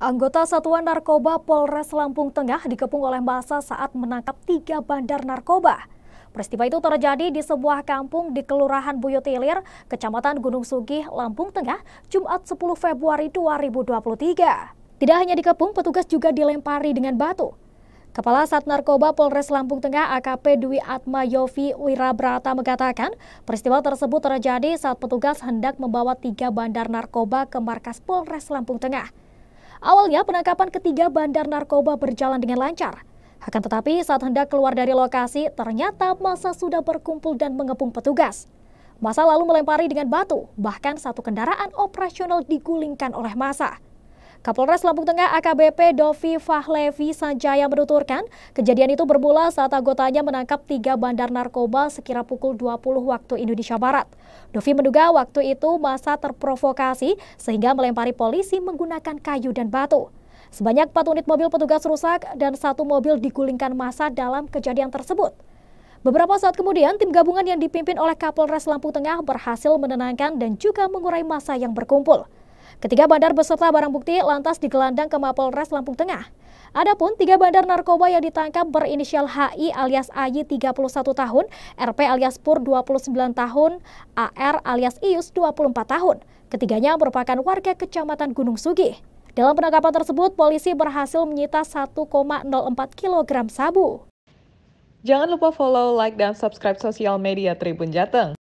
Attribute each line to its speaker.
Speaker 1: Anggota Satuan Narkoba Polres Lampung Tengah dikepung oleh massa saat menangkap tiga bandar narkoba. Peristiwa itu terjadi di sebuah kampung di Kelurahan Buyutilir, Kecamatan Gunung Sugih, Lampung Tengah, Jumat 10 Februari 2023. Tidak hanya dikepung, petugas juga dilempari dengan batu. Kepala Sat Narkoba Polres Lampung Tengah AKP Dwi Atma Yofi Wirabrata mengatakan, peristiwa tersebut terjadi saat petugas hendak membawa tiga bandar narkoba ke markas Polres Lampung Tengah. Awalnya penangkapan ketiga bandar narkoba berjalan dengan lancar. Akan tetapi saat hendak keluar dari lokasi, ternyata masa sudah berkumpul dan mengepung petugas. Masa lalu melempari dengan batu, bahkan satu kendaraan operasional digulingkan oleh masa. Kapolres Lampung Tengah AKBP Dovi Fahlevi Sanjaya menuturkan, kejadian itu bermula saat anggotanya menangkap tiga bandar narkoba sekira pukul 20 waktu Indonesia Barat. Dovi menduga waktu itu masa terprovokasi sehingga melempari polisi menggunakan kayu dan batu. Sebanyak 4 unit mobil petugas rusak dan satu mobil digulingkan masa dalam kejadian tersebut. Beberapa saat kemudian, tim gabungan yang dipimpin oleh Kapolres Lampung Tengah berhasil menenangkan dan juga mengurai masa yang berkumpul. Ketiga bandar beserta barang bukti lantas digelandang ke Mapolres Lampung Tengah. Adapun tiga bandar narkoba yang ditangkap berinisial HI alias AY 31 tahun, RP alias Pur 29 tahun, AR alias Ius 24 tahun. Ketiganya merupakan warga Kecamatan Gunung Sugi. Dalam penangkapan tersebut, polisi berhasil menyita 1,04 kg sabu. Jangan lupa follow, like, dan subscribe sosial media Tribun Jateng.